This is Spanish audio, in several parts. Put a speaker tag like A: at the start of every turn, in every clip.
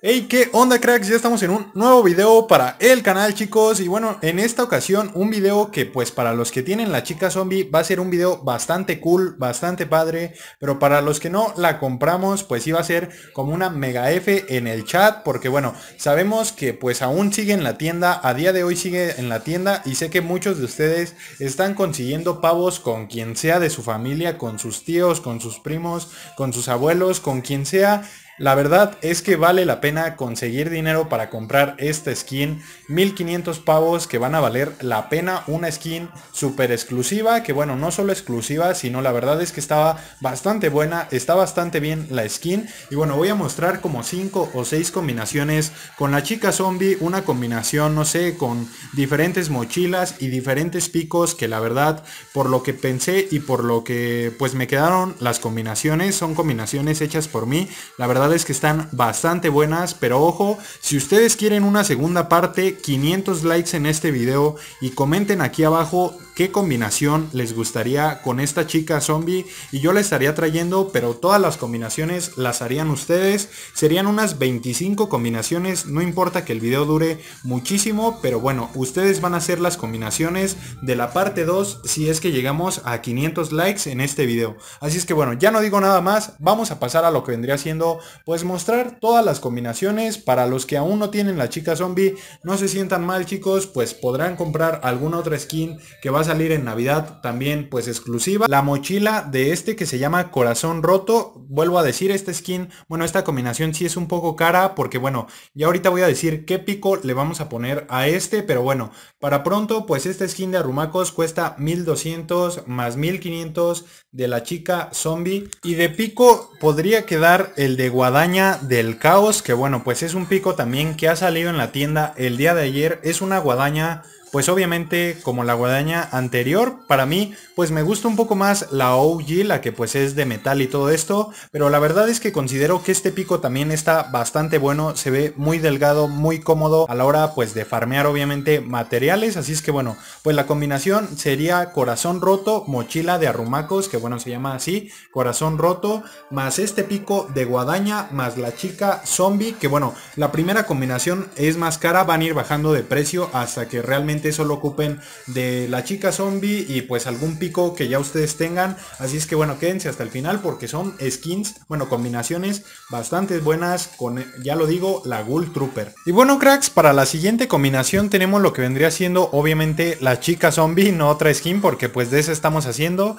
A: Hey, ¿qué onda cracks? Ya estamos en un nuevo video para el canal chicos Y bueno, en esta ocasión un video que pues para los que tienen la chica zombie Va a ser un video bastante cool, bastante padre Pero para los que no la compramos pues iba a ser como una mega F en el chat Porque bueno, sabemos que pues aún sigue en la tienda A día de hoy sigue en la tienda Y sé que muchos de ustedes están consiguiendo pavos con quien sea de su familia Con sus tíos, con sus primos, con sus abuelos, con quien sea la verdad es que vale la pena conseguir dinero para comprar esta skin. 1500 pavos que van a valer la pena. Una skin súper exclusiva. Que bueno, no solo exclusiva, sino la verdad es que estaba bastante buena. Está bastante bien la skin. Y bueno, voy a mostrar como 5 o 6 combinaciones con la chica zombie. Una combinación, no sé, con diferentes mochilas y diferentes picos. Que la verdad, por lo que pensé y por lo que pues me quedaron las combinaciones. Son combinaciones hechas por mí. La verdad que están bastante buenas, pero ojo, si ustedes quieren una segunda parte, 500 likes en este video y comenten aquí abajo qué combinación les gustaría con esta chica zombie y yo la estaría trayendo, pero todas las combinaciones las harían ustedes. Serían unas 25 combinaciones, no importa que el video dure muchísimo, pero bueno, ustedes van a hacer las combinaciones de la parte 2 si es que llegamos a 500 likes en este video. Así es que bueno, ya no digo nada más, vamos a pasar a lo que vendría siendo pues mostrar todas las combinaciones para los que aún no tienen la chica zombie, no se sientan mal chicos, pues podrán comprar alguna otra skin que va a salir en Navidad también pues exclusiva. La mochila de este que se llama Corazón Roto. Vuelvo a decir, este skin, bueno, esta combinación si es un poco cara porque bueno, ya ahorita voy a decir qué pico le vamos a poner a este, pero bueno, para pronto pues este skin de Arrumacos cuesta 1200 más 1500 de la chica zombie y de pico podría quedar el de guadaña del caos, que bueno, pues es un pico también que ha salido en la tienda el día de ayer, es una guadaña pues obviamente como la guadaña anterior, para mí pues me gusta un poco más la OG, la que pues es de metal y todo esto, pero la verdad es que considero que este pico también está bastante bueno, se ve muy delgado, muy cómodo a la hora pues de farmear obviamente materiales, así es que bueno, pues la combinación sería corazón roto, mochila de arrumacos, que bueno se llama así, corazón roto, más este pico de guadaña, más la chica zombie, que bueno, la primera combinación es más cara, van a ir bajando de precio hasta que realmente solo ocupen de la chica zombie y pues algún pico que ya ustedes tengan. Así es que bueno, quédense hasta el final porque son skins, bueno, combinaciones bastante buenas con, ya lo digo, la Ghoul Trooper. Y bueno, cracks, para la siguiente combinación tenemos lo que vendría siendo obviamente la chica zombie, no otra skin porque pues de eso estamos haciendo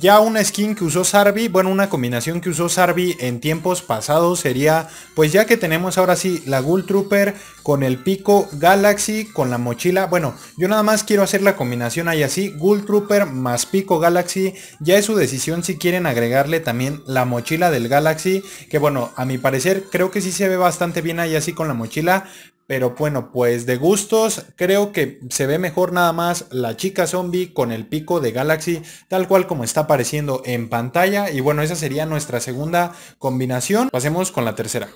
A: ya una skin que usó Sarvi, bueno, una combinación que usó Sarvi en tiempos pasados sería, pues ya que tenemos ahora sí la Ghoul Trooper con el pico Galaxy, con la mochila, bueno, yo nada más quiero hacer la combinación ahí así, Ghoul Trooper más pico Galaxy, ya es su decisión si quieren agregarle también la mochila del Galaxy, que bueno, a mi parecer creo que sí se ve bastante bien ahí así con la mochila, pero bueno, pues de gustos creo que se ve mejor nada más la chica zombie con el pico de Galaxy tal cual como está apareciendo en pantalla. Y bueno, esa sería nuestra segunda combinación. Pasemos con la tercera.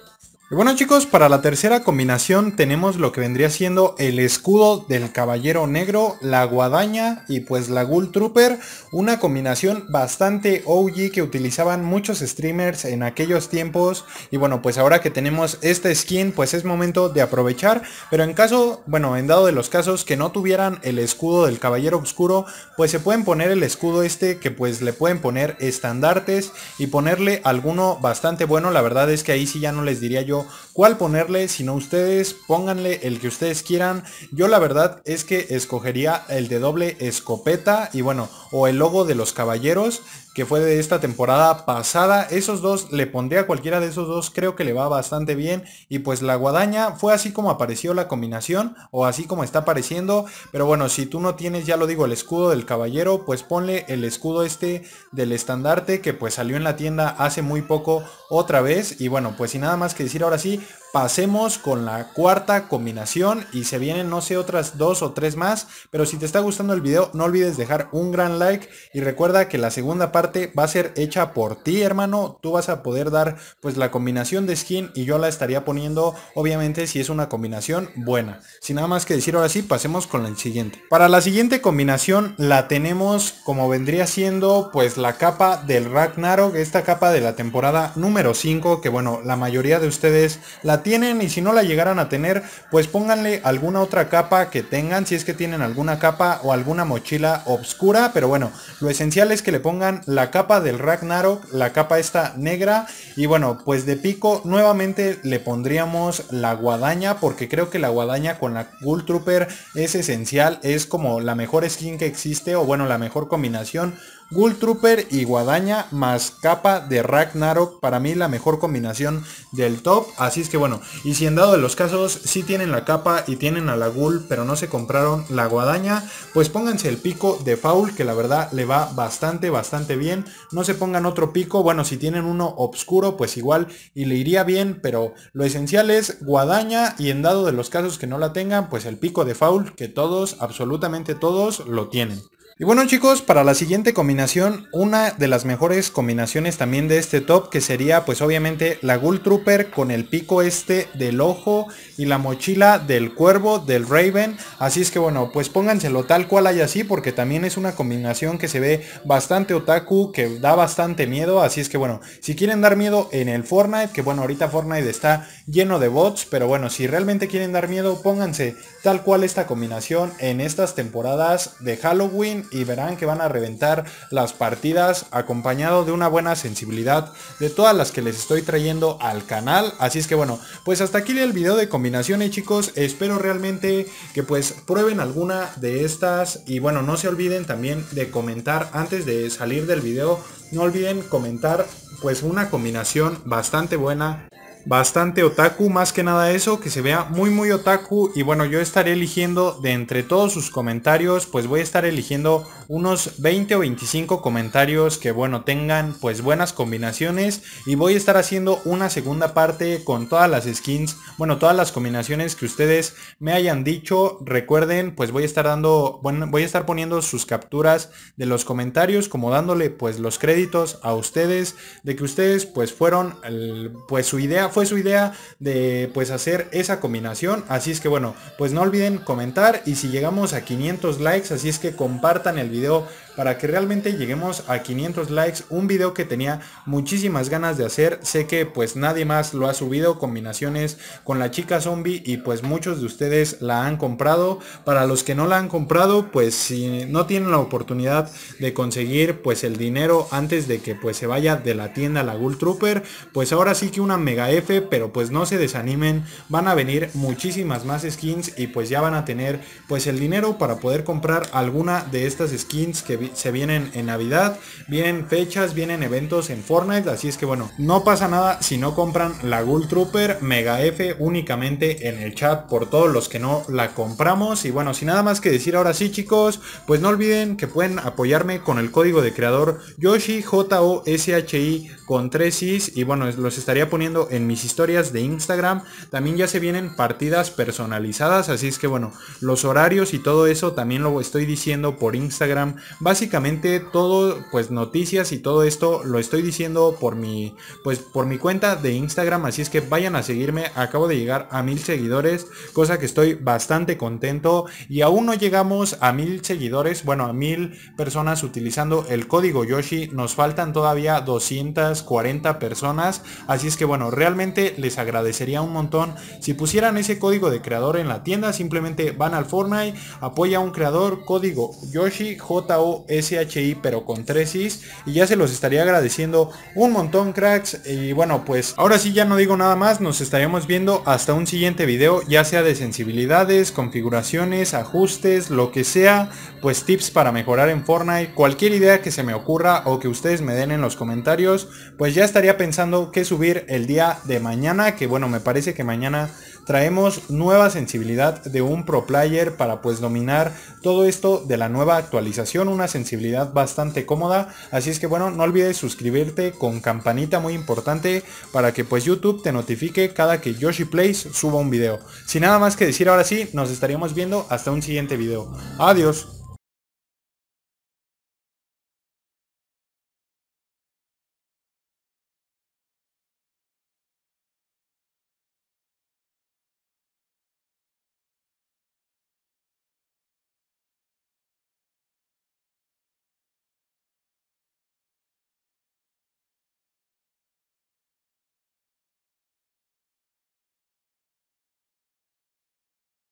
A: Y bueno chicos, para la tercera combinación tenemos lo que vendría siendo el escudo del caballero negro, la guadaña y pues la ghoul trooper, una combinación bastante OG que utilizaban muchos streamers en aquellos tiempos y bueno pues ahora que tenemos esta skin pues es momento de aprovechar, pero en caso, bueno en dado de los casos que no tuvieran el escudo del caballero oscuro pues se pueden poner el escudo este que pues le pueden poner estandartes y ponerle alguno bastante bueno, la verdad es que ahí sí ya no les diría yo cuál ponerle, no ustedes pónganle el que ustedes quieran. Yo la verdad es que escogería el de doble escopeta y bueno, o el logo de los caballeros que fue de esta temporada pasada. Esos dos, le pondré a cualquiera de esos dos, creo que le va bastante bien. Y pues la guadaña fue así como apareció la combinación, o así como está apareciendo. Pero bueno, si tú no tienes, ya lo digo, el escudo del caballero, pues ponle el escudo este del estandarte que pues salió en la tienda hace muy poco otra vez. Y bueno, pues sin nada más que decir ahora sí, pasemos con la cuarta combinación y se vienen no sé otras dos o tres más, pero si te está gustando el video no olvides dejar un gran like y recuerda que la segunda parte va a ser hecha por ti hermano, tú vas a poder dar pues la combinación de skin y yo la estaría poniendo obviamente si es una combinación buena. Sin nada más que decir ahora sí, pasemos con la siguiente. Para la siguiente combinación la tenemos como vendría siendo pues la capa del Ragnarok, esta capa de la temporada número 5 que bueno, la mayoría de ustedes la tienen y si no la llegaran a tener, pues pónganle alguna otra capa que tengan, si es que tienen alguna capa o alguna mochila obscura, pero bueno, lo esencial es que le pongan la capa del Ragnarok, la capa esta negra y bueno, pues de pico nuevamente le pondríamos la guadaña porque creo que la guadaña con la Ghoul Trooper es esencial, es como la mejor skin que existe o bueno, la mejor combinación Ghoul Trooper y Guadaña más capa de Ragnarok. Para mí la mejor combinación del top. Así es que bueno. Y si en dado de los casos sí tienen la capa y tienen a la Ghoul pero no se compraron la Guadaña. Pues pónganse el pico de Foul que la verdad le va bastante bastante bien. No se pongan otro pico. Bueno si tienen uno obscuro pues igual y le iría bien. Pero lo esencial es Guadaña y en dado de los casos que no la tengan pues el pico de Foul que todos absolutamente todos lo tienen. Y bueno chicos, para la siguiente combinación, una de las mejores combinaciones también de este top que sería pues obviamente la Ghoul Trooper con el pico este del ojo y la mochila del cuervo, del Raven. Así es que bueno, pues pónganselo tal cual hay así porque también es una combinación que se ve bastante otaku, que da bastante miedo. Así es que bueno, si quieren dar miedo en el Fortnite, que bueno, ahorita Fortnite está lleno de bots, pero bueno, si realmente quieren dar miedo, pónganse tal cual esta combinación en estas temporadas de Halloween y verán que van a reventar las partidas acompañado de una buena sensibilidad de todas las que les estoy trayendo al canal. Así es que bueno, pues hasta aquí el video de combinaciones chicos. Espero realmente que pues prueben alguna de estas y bueno, no se olviden también de comentar antes de salir del video. No olviden comentar pues una combinación bastante buena bastante otaku, más que nada eso, que se vea muy muy otaku y bueno, yo estaré eligiendo de entre todos sus comentarios, pues voy a estar eligiendo unos 20 o 25 comentarios que bueno, tengan pues buenas combinaciones y voy a estar haciendo una segunda parte con todas las skins, bueno, todas las combinaciones que ustedes me hayan dicho, recuerden, pues voy a estar dando, bueno, voy a estar poniendo sus capturas de los comentarios, como dándole pues los créditos a ustedes de que ustedes pues fueron pues su idea fue su idea de pues hacer esa combinación. Así es que bueno, pues no olviden comentar y si llegamos a 500 likes, así es que compartan el video para que realmente lleguemos a 500 likes. Un video que tenía muchísimas ganas de hacer. Sé que pues nadie más lo ha subido. Combinaciones con la chica zombie y pues muchos de ustedes la han comprado. Para los que no la han comprado, pues si no tienen la oportunidad de conseguir pues el dinero antes de que pues se vaya de la tienda la Ghoul Trooper, pues ahora sí que una mega F, pero pues no se desanimen. Van a venir muchísimas más skins y pues ya van a tener pues el dinero para poder comprar alguna de estas skins que se, vienen en Navidad, vienen fechas, vienen eventos en Fortnite, así es que bueno, no pasa nada si no compran la Ghoul Trooper Mega F únicamente en el chat por todos los que no la compramos y bueno, sin nada más que decir ahora sí chicos, pues no olviden que pueden apoyarme con el código de creador Yoshi J O S con tres is y bueno, los estaría poniendo en mis historias de Instagram. También ya se vienen partidas personalizadas, así es que bueno, los horarios y todo eso también lo estoy diciendo por Instagram. Va básicamente todo, pues noticias y todo esto lo estoy diciendo por mi, pues por mi cuenta de Instagram, así es que vayan a seguirme. Acabo de llegar a mil seguidores, cosa que estoy bastante contento y aún no llegamos a mil seguidores, bueno, a mil personas utilizando el código Yoshi. Nos faltan todavía 240 personas, así es que bueno, realmente les agradecería un montón si pusieran ese código de creador en la tienda. Simplemente van al Fortnite, apoya a un creador, código Yoshi, j o SHI pero con 3 y ya se los estaría agradeciendo un montón cracks y bueno pues ahora sí ya no digo nada más nos estaríamos viendo hasta un siguiente video ya sea de sensibilidades, configuraciones, ajustes, lo que sea pues tips para mejorar en Fortnite cualquier idea que se me ocurra o que ustedes me den en los comentarios pues ya estaría pensando que subir el día de mañana que bueno me parece que mañana traemos nueva sensibilidad de un pro player para pues dominar todo esto de la nueva actualización, una sensibilidad bastante cómoda, así es que bueno, no olvides suscribirte con campanita muy importante para que pues YouTube te notifique cada que Yoshi Plays suba un video. Sin nada más que decir ahora sí, nos estaríamos viendo hasta un siguiente video. Adiós.